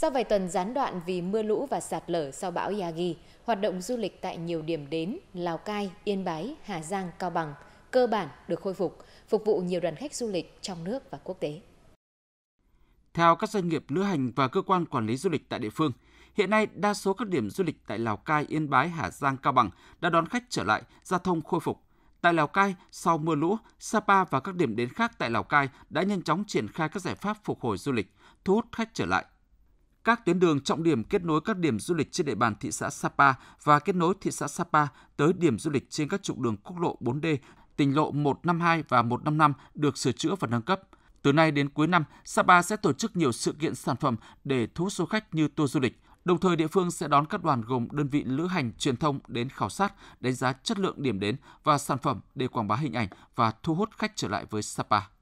Sau vài tuần gián đoạn vì mưa lũ và sạt lở sau bão Yagi, hoạt động du lịch tại nhiều điểm đến Lào Cai, Yên Bái, Hà Giang, Cao Bằng cơ bản được khôi phục, phục vụ nhiều đoàn khách du lịch trong nước và quốc tế. Theo các doanh nghiệp lữ hành và cơ quan quản lý du lịch tại địa phương, hiện nay đa số các điểm du lịch tại Lào Cai, Yên Bái, Hà Giang, Cao Bằng đã đón khách trở lại, giao thông khôi phục. Tại Lào Cai, sau mưa lũ, Sapa và các điểm đến khác tại Lào Cai đã nhanh chóng triển khai các giải pháp phục hồi du lịch, thu hút khách trở lại, các tuyến đường trọng điểm kết nối các điểm du lịch trên địa bàn thị xã Sapa và kết nối thị xã Sapa tới điểm du lịch trên các trục đường quốc lộ 4D, tỉnh lộ 152 và 155 được sửa chữa và nâng cấp. Từ nay đến cuối năm, Sapa sẽ tổ chức nhiều sự kiện sản phẩm để thu hút du khách như tour du lịch. Đồng thời, địa phương sẽ đón các đoàn gồm đơn vị lữ hành truyền thông đến khảo sát, đánh giá chất lượng điểm đến và sản phẩm để quảng bá hình ảnh và thu hút khách trở lại với Sapa.